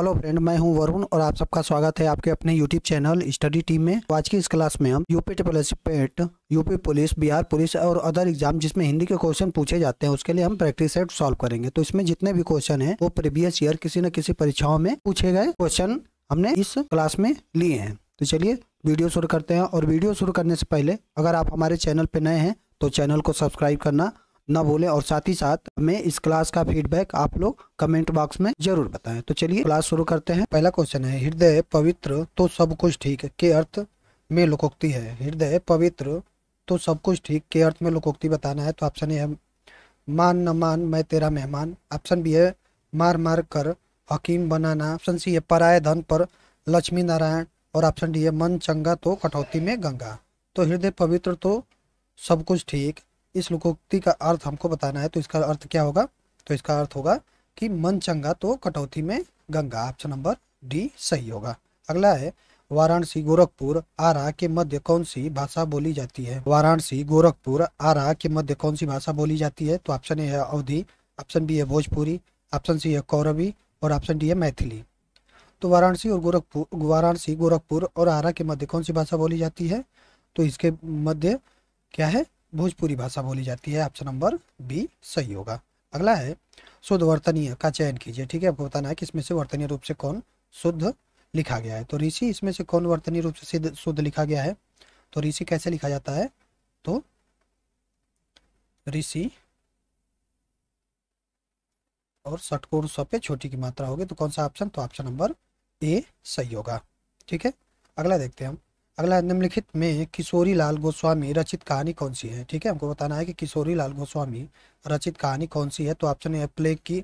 hello friend मैं हूं वरुण और आप सबका स्वागत है आपके अपने यूट्यूब चैनल स्टडी टीम में आज की इस क्लास में हम यूपी टिपलस पेट यूपी पुलिस बिहार पुलिस और अदर एग्जाम जिसमें हिंदी के क्वेश्चन पूछे जाते हैं उसके लिए हम प्रैक्टिस सेट सॉल्व करेंगे तो इसमें जितने भी क्वेश्चन है वो प्रीवियस ईयर किसी न किसी परीक्षाओं में पूछे गए क्वेश्चन हमने इस क्लास में लिए हैं तो चलिए वीडियो शुरू करते हैं और वीडियो शुरू करने से पहले अगर आप हमारे चैनल पर नए हैं तो चैनल को सब्सक्राइब करना ना भूलें और साथ ही साथ हमें इस क्लास का फीडबैक आप लोग कमेंट बॉक्स में जरूर बताएं तो चलिए क्लास शुरू करते हैं पहला क्वेश्चन है हृदय पवित्र तो सब कुछ ठीक के अर्थ में लोकोक्ति है हृदय पवित्र तो सब कुछ ठीक के अर्थ में लोकोक्ति बताना है तो ऑप्शन ए है मान न मान मैं तेरा मेहमान ऑप्शन बी है मार मार कर हकीम बनाना ऑप्शन सी है पराय धन पर लक्ष्मी नारायण और ऑप्शन डी है मन चंगा तो कटौती में गंगा तो हृदय पवित्र तो सब कुछ ठीक इस लोकोक्ति का अर्थ हमको बताना है तो इसका अर्थ क्या होगा तो इसका अर्थ होगा कि मन चंगा तो कटौती में गंगा ऑप्शन नंबर डी सही होगा अगला है वाराणसी गोरखपुर आरा के मध्य कौन सी भाषा बोली जाती है वाराणसी गोरखपुर आरा के मध्य कौन सी भाषा बोली जाती है तो ऑप्शन ए है अवधि ऑप्शन बी है भोजपुरी ऑप्शन सी है कौरवी और ऑप्शन डी है मैथिली तो वाराणसी और गोरखपुर वाराणसी गोरखपुर और आरा के मध्य कौन सी भाषा बोली जाती है तो इसके मध्य क्या है भोजपुरी भाषा बोली जाती है ऑप्शन नंबर बी सही होगा अगला है शुद्ध वर्तनीय का चयन कीजिए ठीक है आपको बताना है कि इसमें से वर्तनीय रूप से कौन शुद्ध लिखा गया है तो ऋषि इसमें से कौन वर्तनीय रूप से शुद्ध लिखा गया है तो ऋषि कैसे लिखा जाता है तो ऋषि और षटकोण सौ पे छोटी की मात्रा होगी तो कौन सा ऑप्शन तो ऑप्शन नंबर ए सही होगा ठीक है अगला देखते हैं हम अगला निम्नलिखित में किशोरी लाल गोस्वामी रचित कहानी कौन सी है ठीक है हमको बताना है कि किशोरी लाल गोस्वामी रचित कहानी कौन सी है तो ऑप्शन ए प्लेग की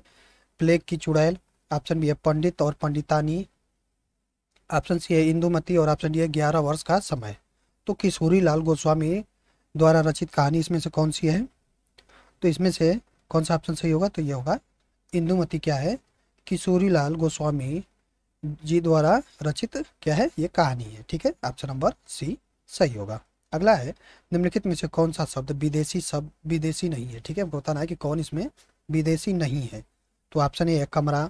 प्लेग की चुड़ैल ऑप्शन बी है पंडित और पंडितानी ऑप्शन सी है इंदुमती और ऑप्शन डी है ग्यारह वर्ष का समय तो किशोरी लाल गोस्वामी द्वारा रचित कहानी इसमें से कौन सी है तो इसमें से कौन सा ऑप्शन सही होगा तो ये होगा इंदुमती क्या है किशोरी लाल गोस्वामी जी द्वारा रचित क्या है ये कहानी है ठीक है ऑप्शन नंबर सी सही होगा अगला है निम्नलिखित में से कौन सा शब्द विदेशी शब्द विदेशी नहीं है ठीक है आपको बताना है कि कौन इसमें विदेशी नहीं है तो ऑप्शन ए एक कमरा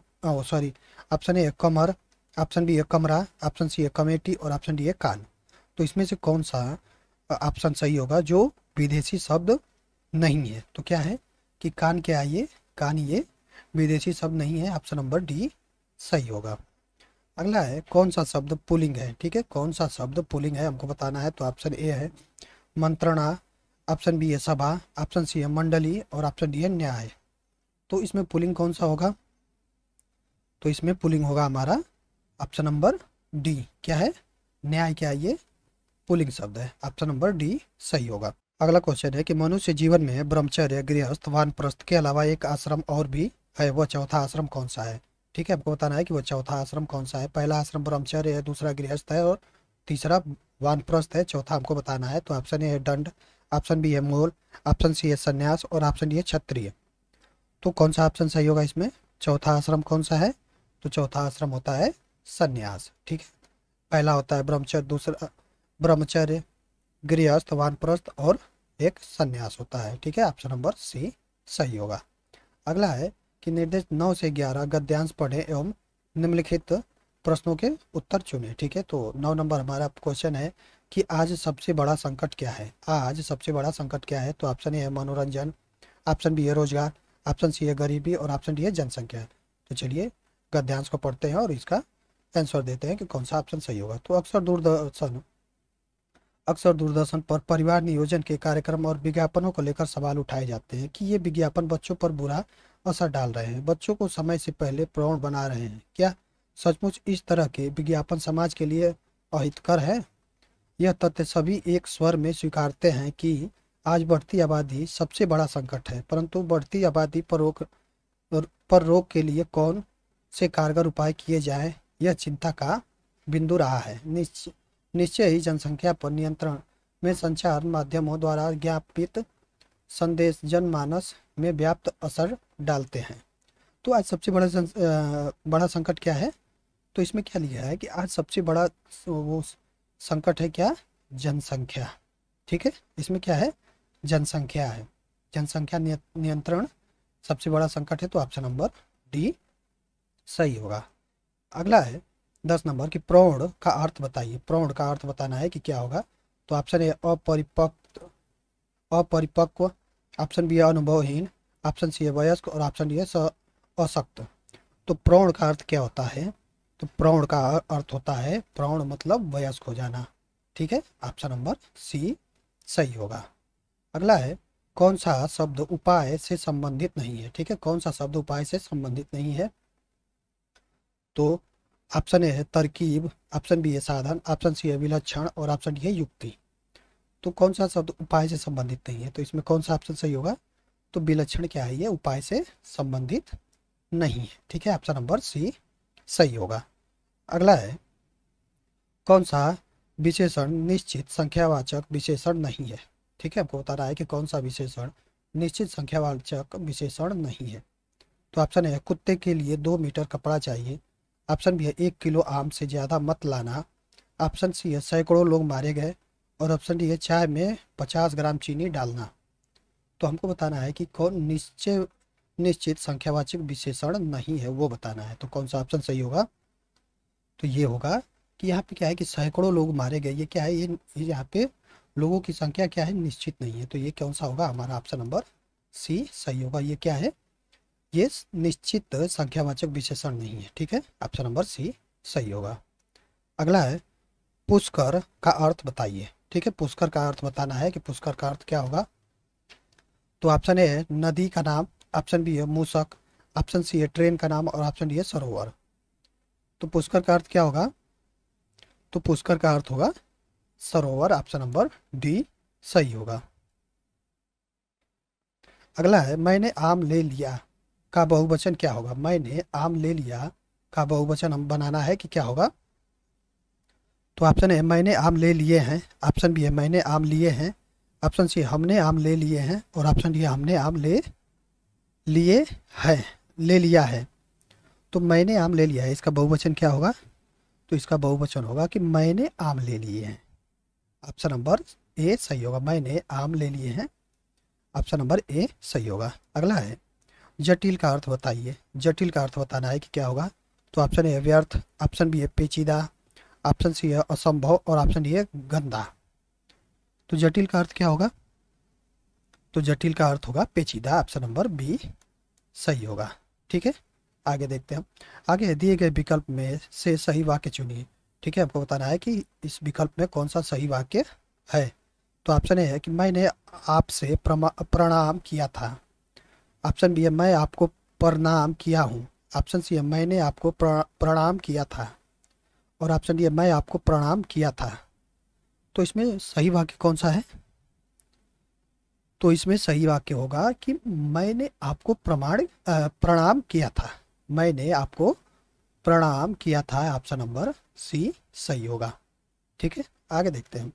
सॉरी ऑप्शन ए एक कमर ऑप्शन बी एक कमरा ऑप्शन सी एक कमेटी और ऑप्शन डी एक कान तो इसमें से कौन सा ऑप्शन सही होगा जो विदेशी शब्द नहीं है तो क्या है कि कान क्या है ये कान ये विदेशी शब्द नहीं है ऑप्शन नंबर डी सही होगा अगला है कौन सा शब्द पुलिंग है ठीक है कौन सा शब्द पुलिंग है हमको बताना है तो ऑप्शन ए है मंत्रणा ऑप्शन बी है सभा ऑप्शन सी है मंडली और ऑप्शन डी है न्याय तो इसमें पुलिंग कौन सा होगा तो इसमें पुलिंग होगा हमारा ऑप्शन नंबर डी क्या है न्याय क्या है ये पुलिंग शब्द है ऑप्शन नंबर डी सही होगा अगला क्वेश्चन है कि मनुष्य जीवन में ब्रह्मचर्य गृहस्थ वानप्रस्थ के अलावा एक आश्रम और भी है वह चौथा आश्रम कौन सा है ठीक है आपको बताना है कि वो चौथा आश्रम कौन सा है पहला आश्रम ब्रह्मचर्य है दूसरा गृहस्थ है और तीसरा वानप्रस्थ है चौथा हमको बताना है तो ऑप्शन ए है दंड ऑप्शन बी है मोल ऑप्शन सी है संन्यास और ऑप्शन डी है क्षत्रिय तो कौन सा ऑप्शन सही होगा इसमें चौथा आश्रम कौन सा है तो चौथा आश्रम होता है संन्यास ठीक है पहला होता है ब्रह्मचर्य दूसरा ब्रह्मचर्य गृहस्थ वानप्रस्थ और एक संन्यास होता है ठीक है ऑप्शन नंबर सी सही होगा अगला है कि निर्देश 9 से 11 गद्यांश पढ़ें एवं निम्नलिखित प्रश्नों के उत्तर चुने ठीक है तो नौ नंबर हमारा क्वेश्चन है कि आज सबसे बड़ा संकट क्या है आज सबसे बड़ा संकट क्या है तो ऑप्शन ए है मनोरंजन ऑप्शन बी है रोजगार ऑप्शन सी है गरीबी और ऑप्शन डी है जनसंख्या तो चलिए गद्यांश को पढ़ते हैं और इसका आंसर देते हैं कि कौन सा ऑप्शन सही होगा तो अक्सर दूरदर्शन अक्सर दूरदर्शन पर परिवार नियोजन के कार्यक्रम और विज्ञापनों को लेकर सवाल उठाए जाते हैं कि ये विज्ञापन बच्चों पर बुरा असर डाल रहे हैं बच्चों को समय से पहले प्रौण बना रहे हैं क्या सचमुच इस तरह के विज्ञापन समाज के लिए अहितकर है यह तथ्य सभी एक स्वर में स्वीकारते हैं कि आज बढ़ती आबादी सबसे बड़ा संकट है परंतु बढ़ती आबादी पर रोक पर रोक के लिए कौन से कारगर उपाय किए जाएं यह चिंता का बिंदु रहा है निश्चय ही जनसंख्या पर नियंत्रण में संचार माध्यमों द्वारा ज्ञापित संदेश जनमानस में व्याप्त असर डालते हैं तो आज सबसे बड़ा सं, आ, बड़ा संकट क्या है तो इसमें क्या लिखा है कि आज सबसे बड़ा वो संकट है क्या जनसंख्या ठीक है इसमें क्या है जनसंख्या है जनसंख्या नियंत्रण सबसे बड़ा संकट है तो ऑप्शन नंबर डी सही होगा अगला है दस नंबर कि प्रौढ़ का अर्थ बताइए प्रौढ़ का अर्थ बताना है कि क्या होगा तो ऑप्शन ए अपरिपक्व अपरिपक्व ऑप्शन बी है अनुभवहीन ऑप्शन सी है वयस्क और ऑप्शन डी है अशक्त तो प्रौण का अर्थ क्या होता है तो प्रौण का अर्थ होता है प्रौण मतलब वयस्क हो जाना ठीक है ऑप्शन नंबर सी सही होगा अगला है कौन सा शब्द उपाय से संबंधित नहीं है ठीक है कौन सा शब्द उपाय से संबंधित नहीं है तो ऑप्शन ए है तरकीब ऑप्शन बी है साधन ऑप्शन सी है विलक्षण और ऑप्शन डी है युक्ति तो कौन सा शब्द उपाय से संबंधित नहीं है तो इसमें कौन सा ऑप्शन सही होगा तो विलक्षण क्या है ये उपाय से संबंधित नहीं है ठीक है ऑप्शन नंबर सी सही होगा अगला है कौन सा विशेषण निश्चित संख्यावाचक विशेषण नहीं है ठीक है आपको बता रहा है कि कौन सा विशेषण निश्चित संख्यावाचक विशेषण नहीं है तो ऑप्शन है कुत्ते के लिए दो मीटर कपड़ा चाहिए ऑप्शन भी है एक किलो आम से ज़्यादा मत लाना ऑप्शन सी है सैकड़ों लोग मारे गए और ऑप्शन डी है चाय में पचास ग्राम चीनी डालना तो हमको बताना है कि कौन निश्चय निश्चित संख्यावाचक विशेषण नहीं है वो बताना है तो कौन सा ऑप्शन सही होगा तो ये होगा कि यहाँ पे क्या है कि सैकड़ों लोग मारे गए ये क्या है ये यहाँ पे लोगों की संख्या क्या है निश्चित नहीं है तो ये कौन सा होगा हमारा ऑप्शन नंबर सी सही होगा ये क्या है ये निश्चित संख्यावाचक विशेषण नहीं है ठीक है ऑप्शन नंबर सी सही होगा अगला है पुष्कर का अर्थ बताइए ठीक है पुष्कर का अर्थ बताना है कि पुष्कर का अर्थ क्या होगा तो ऑप्शन ए है नदी का नाम ऑप्शन बी है मूसक ऑप्शन सी है ट्रेन का नाम और ऑप्शन डी है सरोवर तो पुष्कर का अर्थ क्या होगा तो पुष्कर का अर्थ होगा सरोवर ऑप्शन नंबर डी सही होगा अगला है मैंने आम ले लिया का बहुवचन क्या होगा मैंने आम ले लिया का बहुवचन हम बनाना है कि क्या होगा तो ऑप्शन ए मैंने आम ले लिए हैं ऑप्शन बी है मैंने आम लिए हैं ऑप्शन सी हमने आम ले लिए हैं और ऑप्शन डी हमने आम ले लिए है ले लिया है तो मैंने आम ले लिया है इसका बहुवचन क्या होगा तो इसका बहुवचन होगा कि मैंने आम ले लिए हैं ऑप्शन नंबर ए सही होगा मैंने आम ले लिए हैं ऑप्शन नंबर ए सही होगा अगला है जटिल का अर्थ बताइए जटिल का अर्थ बताना है कि क्या होगा तो ऑप्शन ए व्यर्थ ऑप्शन बी है पेचीदा ऑप्शन सी है असंभव और ऑप्शन डी है गंदा तो जटिल का अर्थ क्या होगा तो जटिल का अर्थ होगा पेचीदा ऑप्शन नंबर बी सही होगा ठीक है आगे देखते हैं आगे दिए गए विकल्प में से सही वाक्य चुनिए ठीक है आपको बताना है कि इस विकल्प में कौन सा सही वाक्य है तो ऑप्शन ए है कि मैंने आपसे प्रणाम किया था ऑप्शन बी है मैं आपको प्रणाम किया हूँ ऑप्शन सी है मैंने आपको प्रणाम किया था और ऑप्शन डी मैं आपको प्रणाम किया था तो इसमें सही वाक्य कौन सा है तो इसमें सही वाक्य होगा कि मैंने आपको प्रमाण प्रणाम किया था मैंने आपको प्रणाम किया था ऑप्शन नंबर सी सही होगा ठीक है आगे देखते हैं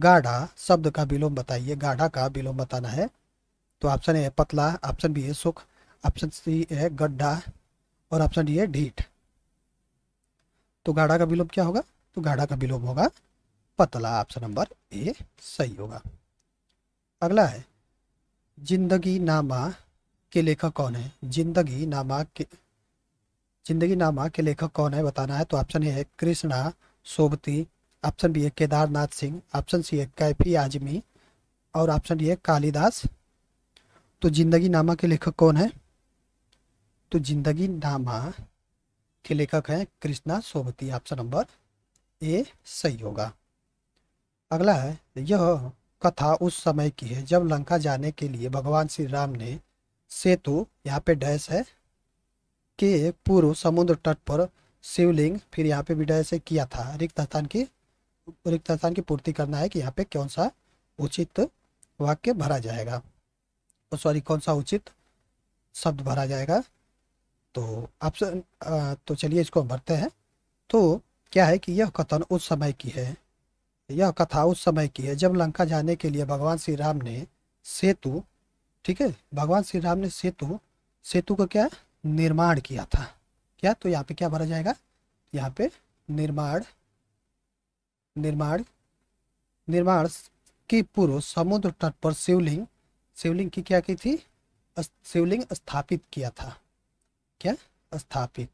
गाढ़ा शब्द का विलोम बताइए गाढ़ा का विलोम बताना है तो ऑप्शन ए पतला ऑप्शन बी है सुख ऑप्शन सी है गड्ढा और ऑप्शन डी है ढीठ तो गाढ़ा का विलोप क्या होगा तो गाढ़ा का विलोप होगा पतला ऑप्शन नंबर ए सही होगा अगला है जिंदगी नामा के लेखक कौन है जिंदगी नामा के जिंदगी नामा के लेखक कौन है बताना है तो ऑप्शन ए है कृष्णा सोबती ऑप्शन बी है केदारनाथ सिंह ऑप्शन सी है कैफी आजमी और ऑप्शन डी है कालिदास तो जिंदगी नामा के लेखक कौन है तो जिंदगी नामा के लेखक हैं Krishna Sobti option number A सही होगा अगला है यह कथा उस समय की है जब लंका जाने के लिए भगवान श्री राम ने सेतु यहाँ पे डैश है के पूर्व समुद्र तट पर शिवलिंग फिर यहाँ पे भी डैश है किया था रिक्त स्थान की रिक्त स्थान की पूर्ति करना है कि यहाँ पे कौन सा उचित वाक्य भरा जाएगा सॉरी कौन सा उचित शब्द भरा जाएगा तो ऑप्शन तो चलिए इसको भरते हैं तो क्या है कि यह कथन उस समय की है यह कथा उस समय की है जब लंका जाने के लिए भगवान श्री राम ने सेतु ठीक है भगवान श्री राम ने सेतु सेतु का क्या निर्माण किया था क्या तो यहाँ पे क्या भरा जाएगा यहाँ पे निर्माण निर्माण निर्माण की पूर्व समुद्र तट पर शिवलिंग शिवलिंग की क्या की थी शिवलिंग स्थापित किया था क्या स्थापित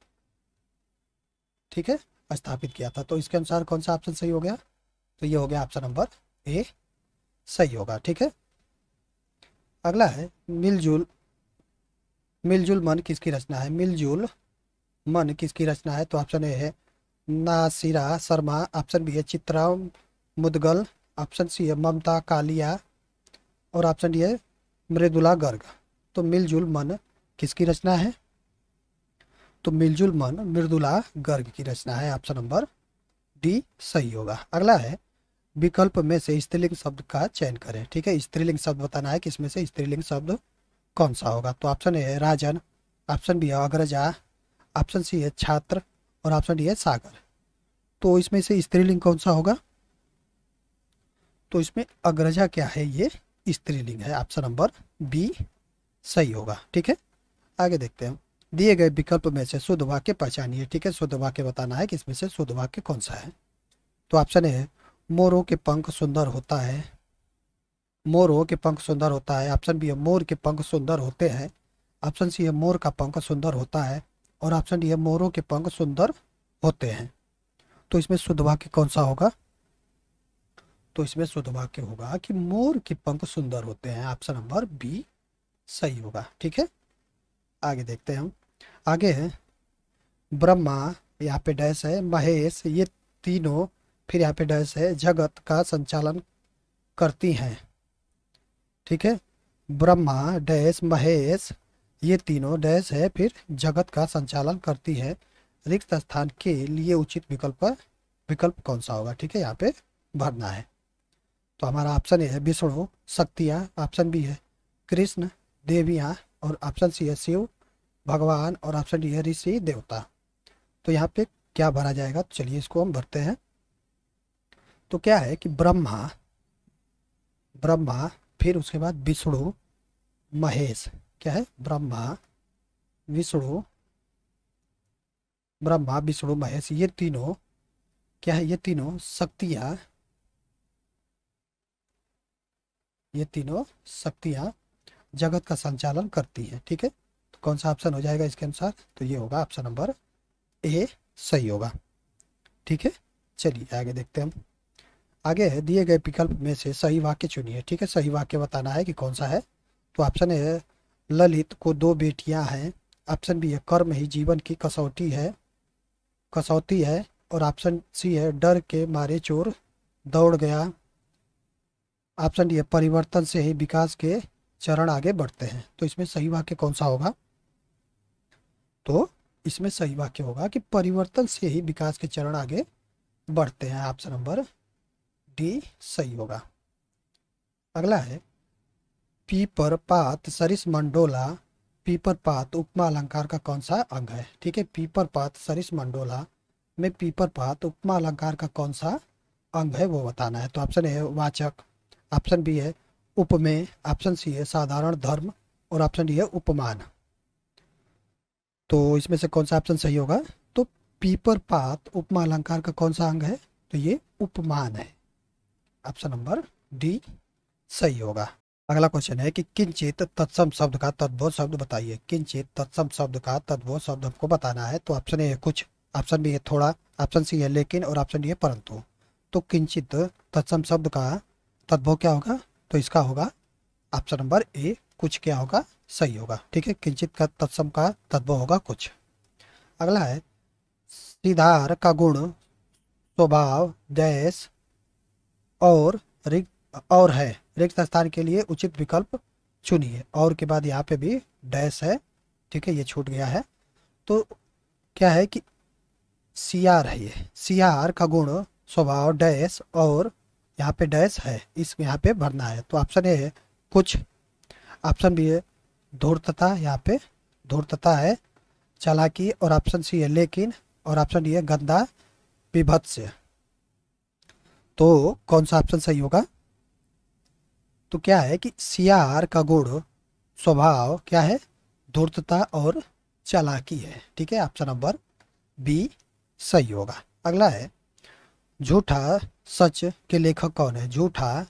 ठीक है स्थापित किया था तो इसके अनुसार कौन सा ऑप्शन सही हो गया तो ये हो गया ऑप्शन नंबर ए सही होगा ठीक है अगला है मिलजुल मिलजुल मन किसकी रचना है मिलजुल मन किसकी रचना है तो ऑप्शन ए है नासिरा शर्मा ऑप्शन बी है चित्रा मुदगल ऑप्शन सी है ममता कालिया और ऑप्शन डी है मृदुला गर्ग तो मिलजुल मन किसकी रचना है तो मिलजुल मन मृदुला गर्ग की रचना है ऑप्शन नंबर डी सही होगा अगला है विकल्प में से स्त्रीलिंग शब्द का चयन करें ठीक है स्त्रीलिंग शब्द बताना है कि इसमें से स्त्रीलिंग शब्द कौन सा होगा तो ऑप्शन ए है राजन ऑप्शन बी है अग्रजा ऑप्शन सी है छात्र और ऑप्शन डी है सागर तो इसमें से स्त्रीलिंग कौन सा होगा तो इसमें अग्रजा क्या है ये स्त्रीलिंग है ऑप्शन नंबर बी सही होगा ठीक है आगे देखते हैं दिए गए विकल्प में से शुद्ध वाक्य पहचानिए ठीक है शुद्ध वाक्य बताना है कि इसमें से शुद्ध वाक्य कौन सा है तो ऑप्शन है मोरों के पंख सुंदर होता है मोरों के पंख सुंदर होता है ऑप्शन बी है मोर के पंख सुंदर होते हैं ऑप्शन सी है मोर का पंख सुंदर होता है और ऑप्शन डी है मोरों के पंख सुंदर होते हैं तो इसमें शुद्ध वाक्य कौन सा होगा तो इसमें शुद्ध वाक्य होगा कि मोर के पंख सुंदर होते हैं ऑप्शन नंबर बी सही होगा ठीक है आगे देखते हैं हम आगे है ब्रह्मा यहाँ पे डैश है महेश ये तीनों फिर यहाँ पे डैश है जगत का संचालन करती हैं ठीक है ब्रह्मा डैश महेश ये तीनों डैश है फिर जगत का संचालन करती है रिक्त स्थान के लिए उचित विकल्प विकल्प कौन सा होगा ठीक है यहाँ पे भरना है तो हमारा ऑप्शन ए है विष्णु शक्तियाँ ऑप्शन बी है कृष्ण देवियाँ और ऑप्शन सी है शिव भगवान और ऑप्शन डी है ऋषि देवता तो यहाँ पे क्या भरा जाएगा तो चलिए इसको हम भरते हैं तो क्या है कि ब्रह्मा ब्रह्मा फिर उसके बाद विष्णु महेश क्या है ब्रह्मा विष्णु ब्रह्मा विष्णु महेश ये तीनों क्या है ये तीनों शक्तियाँ ये तीनों शक्तियाँ जगत का संचालन करती हैं ठीक है कौन सा ऑप्शन हो जाएगा इसके अनुसार तो ये होगा ऑप्शन नंबर ए सही होगा ठीक है चलिए आगे देखते हैं हम आगे दिए गए विकल्प में से सही वाक्य चुनिए ठीक है सही वाक्य बताना है कि कौन सा है तो ऑप्शन है ललित को दो बेटियां हैं ऑप्शन बी है कर्म ही जीवन की कसौटी है कसौटी है और ऑप्शन सी है डर के मारे चोर दौड़ गया ऑप्शन डी है परिवर्तन से ही विकास के चरण आगे बढ़ते हैं तो इसमें सही वाक्य कौन सा होगा तो इसमें सही वाक्य होगा कि परिवर्तन से ही विकास के चरण आगे बढ़ते हैं ऑप्शन नंबर डी सही होगा अगला है पीपर पात सरिस मंडोला पीपर पात उपमा अलंकार का कौन सा अंग है ठीक है पीपर पात सरिस मंडोला में पीपर पात उपमा अलंकार का कौन सा अंग है वो बताना है तो ऑप्शन ए है वाचक ऑप्शन बी है उपमेय ऑप्शन सी है साधारण धर्म और ऑप्शन डी है उपमान तो इसमें से कौन सा ऑप्शन सही होगा तो पीपर पात उपमा अलंकार का कौन सा अंग है तो ये उपमान है ऑप्शन नंबर डी सही होगा अगला क्वेश्चन है कि किंचित तत्सम शब्द का तद्भव शब्द बताइए किंचित तत्सम शब्द का तद्भव शब्द हमको बताना है तो ऑप्शन ए है कुछ ऑप्शन बी है थोड़ा ऑप्शन सी है लेकिन और ऑप्शन डी है परंतु तो किंचित तत्सम शब्द का तद्भव क्या होगा तो इसका होगा ऑप्शन नंबर ए कुछ क्या होगा सही होगा ठीक है किंचित का तत्सम का तत्व होगा कुछ अगला है सिधार का गुण स्वभाव देश और रिक्त और है रिक्त स्थान के लिए उचित विकल्प चुनिए और के बाद यहाँ पे भी डैश है ठीक है ये छूट गया है तो क्या है कि सीआर है ये सीआर का गुण स्वभाव डैश और यहाँ पे डैश है इस यहाँ पे भरना है तो ऑप्शन ए है कुछ ऑप्शन बी है धूर्तता यहाँ पे धूर्तता है चालाकी और ऑप्शन सी है लेकिन और ऑप्शन डी है गंदा विभत्स्य तो कौन सा ऑप्शन सही होगा तो क्या है कि सियार का गुण स्वभाव क्या है धूर्तता और चालाकी है ठीक है ऑप्शन नंबर बी सही होगा अगला है झूठा सच के लेखक कौन है झूठा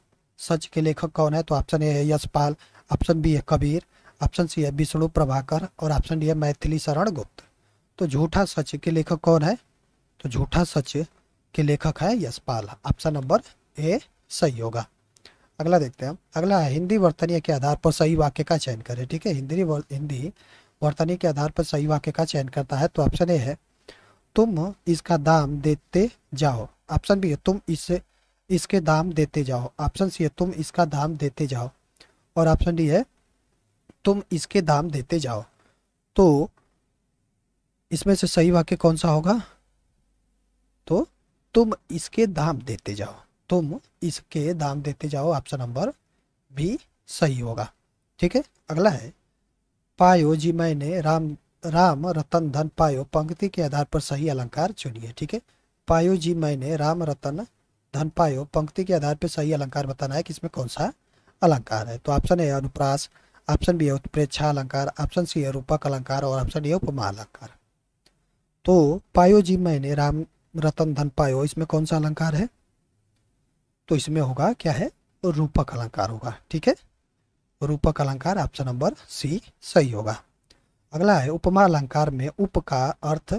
सच के लेखक कौन है तो ऑप्शन ए है यशपाल ऑप्शन बी है कबीर ऑप्शन सी है विष्णु प्रभाकर और ऑप्शन डी है मैथिली शरण गुप्त तो झूठा सच के लेखक कौन है तो झूठा सच के लेखक है यशपाल ऑप्शन नंबर ए सही होगा अगला देखते हैं अगला है हिंदी वर्तनीय के आधार पर सही वाक्य का चयन करें ठीक है हिंदी हिंदी वर्तनी के आधार पर सही वाक्य का चयन करता है तो ऑप्शन ए है तुम इसका दाम देते जाओ ऑप्शन बी है तुम इसे इसके दाम देते जाओ ऑप्शन सी है तुम इसका दाम देते जाओ और ऑप्शन डी है तुम इसके दाम देते जाओ तो इसमें से सही वाक्य कौन सा होगा तो तुम इसके दाम देते जाओ तुम इसके दाम देते जाओ ऑप्शन नंबर भी सही होगा ठीक है अगला है पायो जी मैंने राम राम रतन धन पायो पंक्ति के आधार पर सही अलंकार चुनिए ठीक है पायो जी मैंने राम रतन धन पायो पंक्ति के आधार पर सही अलंकार बताना है कि इसमें कौन सा अलंकार है तो ऑप्शन ए अनुप्रास ऑप्शन बी है उत्प्रेक्षा अलंकार ऑप्शन सी है रूपक अलंकार और ऑप्शन ए उपमा अलंकार तो पायो जी मैंने राम रतन धन पायो इसमें कौन सा अलंकार है तो इसमें होगा क्या है रूपक अलंकार होगा ठीक है रूपक अलंकार ऑप्शन नंबर सी सही होगा अगला है उपमा अलंकार में उप का अर्थ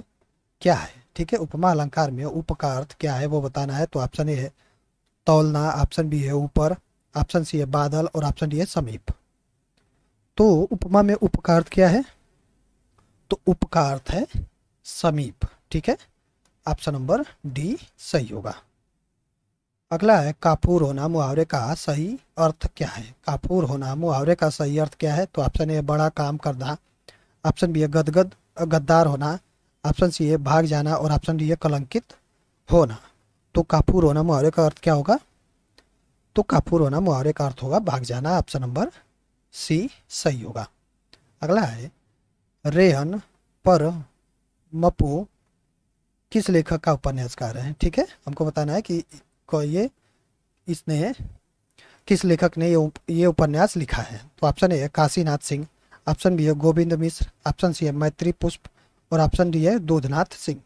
क्या है ठीक है उपमा अलंकार में उप का अर्थ क्या है वो बताना है तो ऑप्शन ए है तौलना ऑप्शन बी है ऊपर ऑप्शन सी है बादल और ऑप्शन डी है समीप तो उपमा में उपकार क्या है तो उपकार है समीप ठीक है ऑप्शन नंबर डी सही होगा अगला है कापूर होना मुहावरे का सही अर्थ क्या है कापूर होना मुहावरे का सही अर्थ क्या है तो ऑप्शन ए बड़ा काम करना ऑप्शन बी है गदगद गद्दार होना ऑप्शन सी है भाग जाना और ऑप्शन डी है कलंकित होना तो कापूर होना मुहावरे का अर्थ क्या होगा तो काफूर होना मुहावरे का अर्थ होगा भाग जाना ऑप्शन नंबर सी सही होगा अगला है रेहन पर मपो किस लेखक का उपन्यासकार है ठीक है हमको बताना है कि ये इसने किस लेखक ने ये ये उपन्यास लिखा है तो ऑप्शन ए है काशीनाथ सिंह ऑप्शन बी है गोविंद मिश्र ऑप्शन सी है मैत्री पुष्प और ऑप्शन डी है दूधनाथ सिंह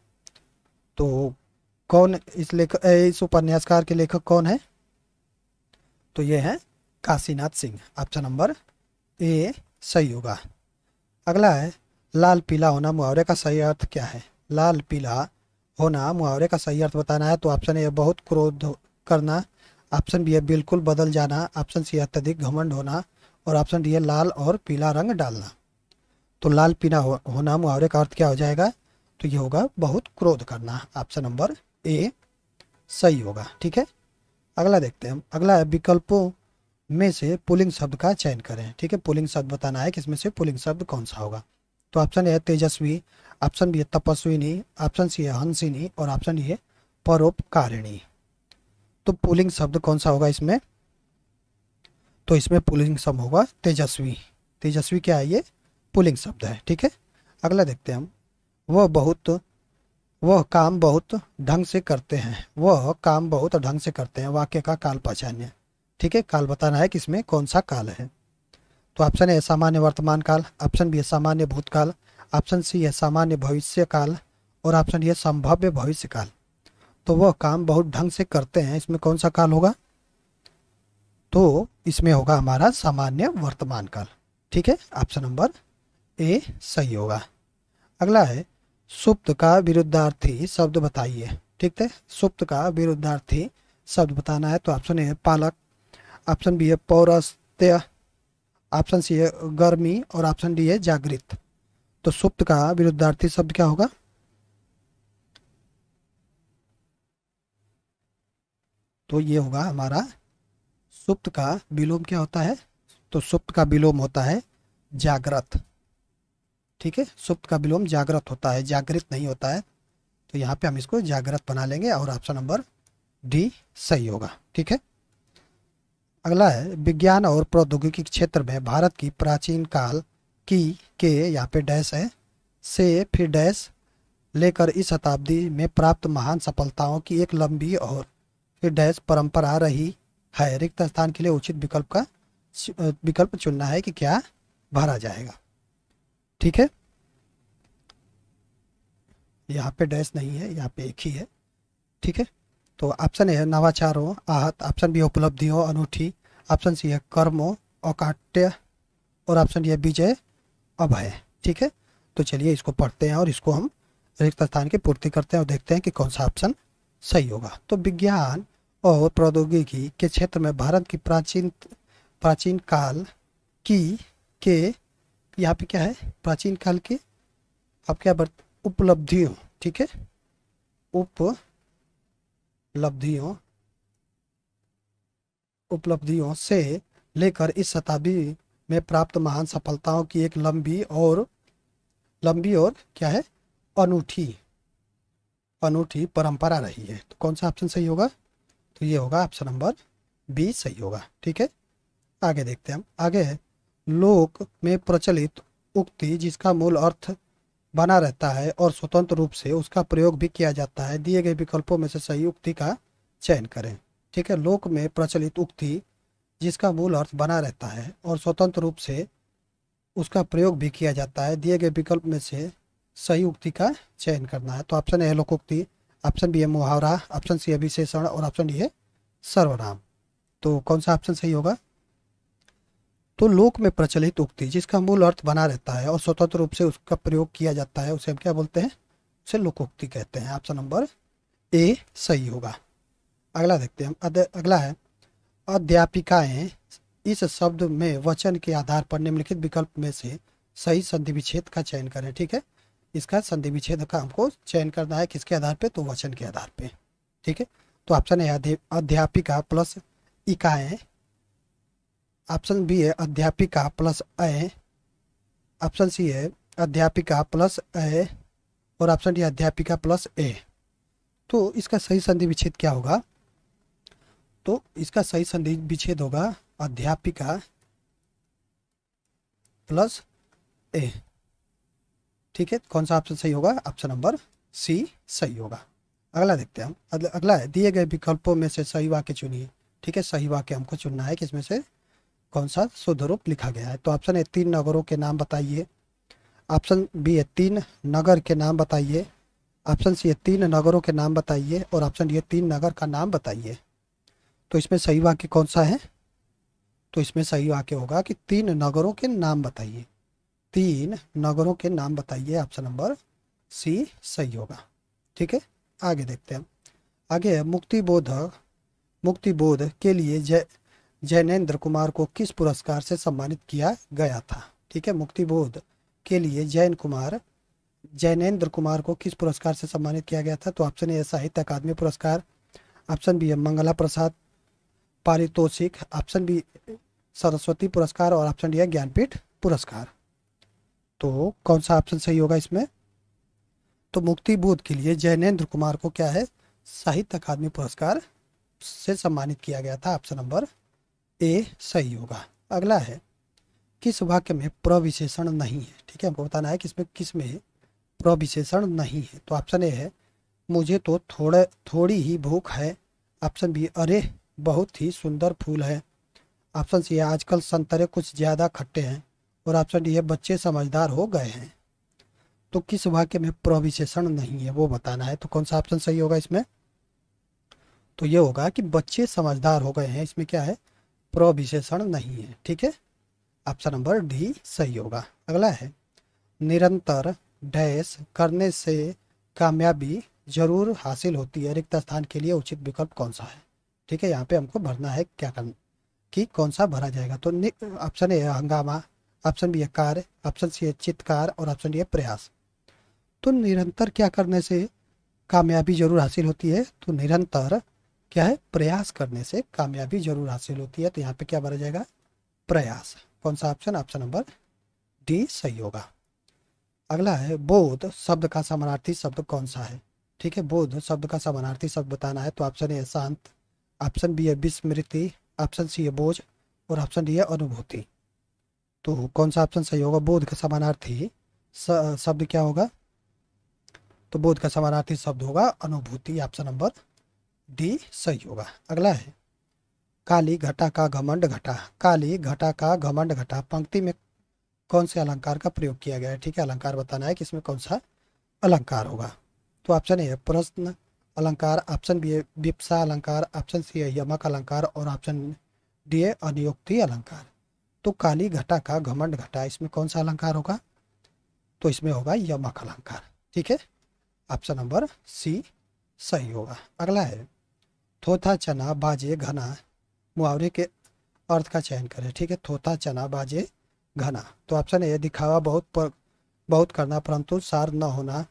तो कौन इस लेखक इस उपन्यासकार के लेखक कौन है तो ये है Kashinath Singh option number A सही होगा अगला है लाल पीला होना मुहावरे का सही अर्थ क्या है लाल पीला होना मुहावरे का सही अर्थ बताना है तो ऑप्शन ए बहुत क्रोध करना ऑप्शन बी है बिल्कुल बदल जाना ऑप्शन सी अत्यधिक घमंड होना और ऑप्शन डी है लाल और पीला रंग डालना तो लाल पीला हो, होना मुहावरे का अर्थ क्या हो जाएगा तो ये होगा बहुत क्रोध करना ऑप्शन नंबर ए सही होगा ठीक है अगला देखते हैं हम अगला है विकल्पों में से पुलिंग शब्द का चयन करें ठीक है पुलिंग शब्द बताना है कि इसमें से पुलिंग शब्द कौन सा होगा तो ऑप्शन ए है तेजस्वी ऑप्शन बी है तपस्विनी ऑप्शन सी है हंसिनी और ऑप्शन ये परोपकारिणी तो पुलिंग शब्द कौन सा होगा इसमें तो इसमें पुलिंग शब्द होगा तेजस्वी तेजस्वी क्या है ये पुलिंग शब्द है ठीक है अगला देखते हैं हम वह बहुत वह काम बहुत ढंग से करते हैं वह काम बहुत ढंग से करते हैं वाक्य का काल पहचान्य ठीक है काल बताना है कि इसमें कौन सा काल है तो ऑप्शन ए सामान्य वर्तमान काल ऑप्शन बी है सामान्य भूतकाल ऑप्शन सी है सामान्य भविष्य काल और ऑप्शन ये संभव्य भविष्य काल तो वह काम बहुत ढंग से करते हैं इसमें कौन सा काल होगा तो इसमें होगा हमारा सामान्य वर्तमान काल ठीक है ऑप्शन नंबर ए सही होगा अगला है सुप्त का विरुद्धार्थी शब्द बताइए ठीक है सुप्त का विरुद्धार्थी शब्द बताना है तो ऑप्शन ए है पालक ऑप्शन बी है पौरस्त्य ऑप्शन सी है गर्मी और ऑप्शन डी है जागृत तो सुप्त का विरुद्धार्थी शब्द क्या होगा तो ये होगा हमारा सुप्त का विलोम क्या होता है तो सुप्त का विलोम होता है जागृत ठीक है सुप्त का विलोम जागृत होता है जागृत नहीं होता है तो यहाँ पे हम इसको जागृत बना लेंगे और ऑप्शन नंबर डी सही होगा ठीक है अगला है विज्ञान और प्रौद्योगिकी क्षेत्र में भारत की प्राचीन काल की के यहाँ पे डैश है से फिर डैश लेकर इस शताब्दी में प्राप्त महान सफलताओं की एक लंबी और फिर डैश परंपरा रही है रिक्त स्थान के लिए उचित विकल्प का विकल्प चुनना है कि क्या भरा जाएगा ठीक है यहाँ पे डैश नहीं है यहाँ पे एक ही है ठीक है तो ऑप्शन ए है नवाचार हो आहत ऑप्शन बी उपलब्धि हो अनूठी ऑप्शन सी है कर्म हो अकाट्य और ऑप्शन डी है विजय अभय ठीक है तो चलिए इसको पढ़ते हैं और इसको हम रिक्त स्थान की पूर्ति करते हैं और देखते हैं कि कौन सा ऑप्शन सही होगा तो विज्ञान और प्रौद्योगिकी के क्षेत्र में भारत की प्राचीन प्राचीन काल की के यहाँ पे क्या है प्राचीन काल के आप क्या बत उपलब्धियों ठीक है उपलब्धियों उपलब्धियों से लेकर इस शताब्दी में प्राप्त महान सफलताओं की एक लंबी और लंबी और क्या है अनूठी अनूठी परंपरा रही है तो कौन सा ऑप्शन सही होगा तो ये होगा ऑप्शन नंबर बी सही होगा ठीक है आगे देखते हैं हम आगे है लोक में प्रचलित उक्ति जिसका मूल अर्थ बना रहता है और स्वतंत्र रूप से उसका प्रयोग भी किया जाता है दिए गए विकल्पों में से सही उक्ति का चयन करें ठीक है लोक में प्रचलित उक्ति जिसका मूल अर्थ बना रहता है और स्वतंत्र रूप से उसका प्रयोग भी किया जाता है दिए गए विकल्प में से सही उक्ति का चयन करना है तो ऑप्शन ए लोक लोकोक्ति ऑप्शन बी है मुहावरा ऑप्शन सी है विशेषण और ऑप्शन डी है सर्वनाम तो कौन सा ऑप्शन सही होगा तो लोक में प्रचलित उक्ति जिसका मूल अर्थ बना रहता है और स्वतंत्र रूप से उसका प्रयोग किया जाता है उसे हम क्या बोलते हैं उसे लोकोक्ति कहते हैं ऑप्शन नंबर ए सही होगा अगला देखते हैं अगला है अध्यापिकाएं इस शब्द में वचन के आधार पर निम्नलिखित विकल्प में से सही संधि विच्छेद का चयन करें ठीक है इसका संधि विच्छेद का हमको चयन करना है किसके आधार पे तो वचन के आधार पे ठीक है तो ऑप्शन है अध्यापिका प्लस इकाएं ऑप्शन बी है अध्यापिका प्लस ए ऑप्शन सी है अध्यापिका प्लस ए और ऑप्शन डी अध्यापिका प्लस ए तो इसका सही संधि विच्छेद क्या होगा तो इसका सही संधि विच्छेद होगा अध्यापिका प्लस ए ठीक है कौन सा ऑप्शन सही होगा ऑप्शन नंबर सी सही होगा अगला देखते हैं हम अगला है दिए गए विकल्पों में से सही वाक्य चुनिए ठीक है सही वाक्य हमको चुनना है कि इसमें से कौन सा शुद्ध रूप लिखा गया है तो ऑप्शन ए तीन नगरों के नाम बताइए ऑप्शन बी है तीन नगर के नाम बताइए ऑप्शन सी है तीन नगरों के नाम बताइए और ऑप्शन ये तीन नगर का नाम बताइए तो इसमें सही वाक्य कौन सा है तो इसमें सही वाक्य होगा कि तीन नगरों के नाम बताइए तीन नगरों के नाम बताइए ऑप्शन नंबर सी सही होगा ठीक है आगे देखते हैं आगे मुक्ति बोध मुक्ति बोध के लिए जय जैनेन्द्र कुमार को किस पुरस्कार से सम्मानित किया गया था ठीक है मुक्तिबोध के लिए जैन कुमार जैनेन्द्र कुमार को किस पुरस्कार से सम्मानित किया गया था तो ऑप्शन ए साहित्य अकादमी पुरस्कार ऑप्शन बी है मंगला प्रसाद पारितोषिक ऑप्शन बी सरस्वती पुरस्कार और ऑप्शन डी है ज्ञानपीठ पुरस्कार तो कौन सा ऑप्शन सही होगा इसमें तो मुक्तिबोध के लिए जैनेन्द्र कुमार को क्या है साहित्य अकादमी पुरस्कार से सम्मानित किया गया था ऑप्शन नंबर ए सही होगा अगला है किस वाक्य में प्रविशेषण नहीं है ठीक है हमको बताना है कि इसमें किस में प्रविशेषण नहीं है तो ऑप्शन ए है मुझे तो थोड़े थोड़ी ही भूख है ऑप्शन बी अरे बहुत ही सुंदर फूल है ऑप्शन सी है आजकल संतरे कुछ ज़्यादा खट्टे हैं और ऑप्शन डी है बच्चे समझदार हो गए हैं तो किस वाक्य में प्रविशेषण नहीं है वो बताना है तो कौन सा ऑप्शन सही होगा इसमें तो ये होगा कि बच्चे समझदार हो गए हैं इसमें क्या है प्रविशेषण नहीं है ठीक है ऑप्शन नंबर डी सही होगा अगला है निरंतर डैश करने से कामयाबी जरूर हासिल होती है रिक्त स्थान के लिए उचित विकल्प कौन सा है ठीक है यहाँ पे हमको भरना है क्या करना कि कौन सा भरा जाएगा तो ऑप्शन ए हंगामा ऑप्शन बी है कार्य ऑप्शन सी है चित्तकार और ऑप्शन डी है प्रयास तो निरंतर क्या करने से कामयाबी जरूर हासिल होती है तो निरंतर क्या है प्रयास करने से कामयाबी जरूर हासिल होती है तो यहाँ पे क्या बना जाएगा प्रयास कौन सा ऑप्शन ऑप्शन नंबर डी सही होगा अगला है बोध शब्द का समानार्थी शब्द कौन सा है ठीक है बोध शब्द का समानार्थी शब्द बताना है तो ऑप्शन ए शांत ऑप्शन बी है विस्मृति ऑप्शन सी है बोझ और ऑप्शन डी है अनुभूति तो कौन सा ऑप्शन सही होगा बोध का समानार्थी शब्द क्या होगा तो बोध का समानार्थी शब्द होगा अनुभूति ऑप्शन नंबर डी सही होगा अगला है काली घटा का घमंड घटा काली घटा का घमंड घटा पंक्ति में कौन से अलंकार का प्रयोग किया गया है ठीक है अलंकार बताना है कि इसमें कौन सा अलंकार होगा तो ऑप्शन ए है प्रश्न अलंकार ऑप्शन बी है विपसा अलंकार ऑप्शन सी है यमक अलंकार और ऑप्शन डी है अनियोक्ति अलंकार तो काली घटा का घमंड घटा इसमें कौन सा अलंकार होगा तो इसमें होगा यमक अलंकार ठीक है ऑप्शन नंबर सी सही होगा अगला है थोथा चना बाजे घना मुहावरे के अर्थ का चयन करें ठीक है थोथा चना बाजे घना तो ऑप्शन ए दिखावा बहुत पर, बहुत करना परंतु सार न होना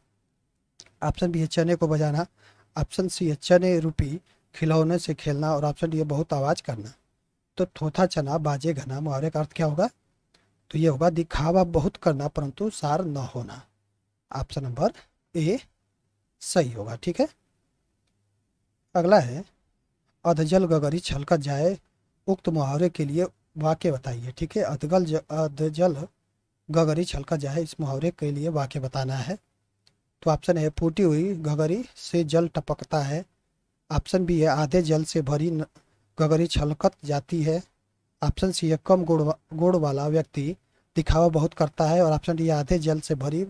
ऑप्शन बी है चने को बजाना ऑप्शन सी है चने रूपी खिलौने से खेलना और ऑप्शन डी है बहुत आवाज़ करना तो थोथा चना बाजे घना मुहावरे का अर्थ क्या होगा तो ये होगा दिखावा बहुत करना परंतु सार न होना ऑप्शन नंबर ए सही होगा ठीक है अगला है अधजल गगरी छलक जाए उक्त मुहावरे के लिए वाक्य बताइए ठीक है अधगल अधजल गगरी छलक जाए इस मुहावरे के लिए वाक्य बताना है तो ऑप्शन है फूटी हुई गगरी से जल टपकता है ऑप्शन बी है आधे जल से भरी गगरी छलकत जाती है ऑप्शन सी है कम गुड़ गुड़ वाला व्यक्ति दिखावा बहुत करता है और ऑप्शन डी आधे जल से भरी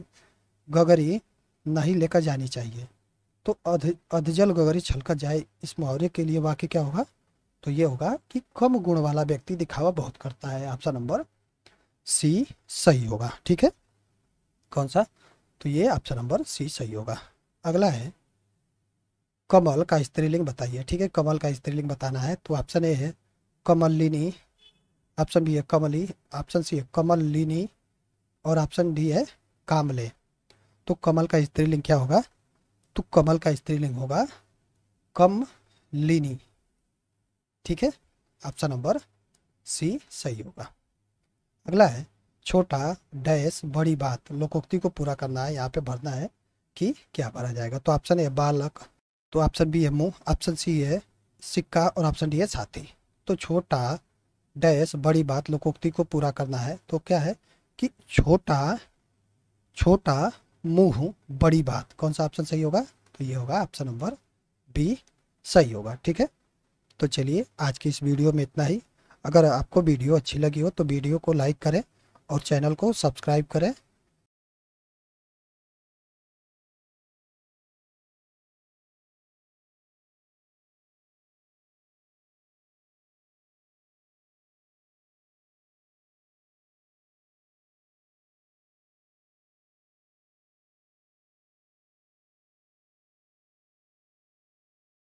गगरी नहीं लेकर जानी चाहिए तो अध अधजल गगरी छलका जाए इस मुहावरे के लिए वाक्य क्या होगा तो ये होगा कि कम गुण वाला व्यक्ति दिखावा बहुत करता है ऑप्शन नंबर सी सही होगा ठीक है कौन सा तो ये ऑप्शन नंबर सी सही होगा अगला है कमल का स्त्रीलिंग बताइए ठीक है कमल का स्त्रीलिंग बताना है तो ऑप्शन ए है कमलिनी ऑप्शन बी है कमली ऑप्शन सी है कमलिनी और ऑप्शन डी है कामले तो कमल का स्त्रीलिंग क्या होगा तो कमल का स्त्रीलिंग होगा कम लिनी ठीक है ऑप्शन नंबर सी सही होगा अगला है छोटा डैश बड़ी बात लोकोक्ति को पूरा करना है यहाँ पे भरना है कि क्या भरा जाएगा तो ऑप्शन ए बालक तो ऑप्शन बी है मुंह ऑप्शन सी है सिक्का और ऑप्शन डी है छाती तो छोटा डैश बड़ी बात लोकोक्ति को पूरा करना है तो क्या है कि छोटा छोटा मुँह हूँ बड़ी बात कौन सा ऑप्शन सही होगा तो ये होगा ऑप्शन नंबर बी सही होगा ठीक है तो चलिए आज की इस वीडियो में इतना ही अगर आपको वीडियो अच्छी लगी हो तो वीडियो को लाइक करें और चैनल को सब्सक्राइब करें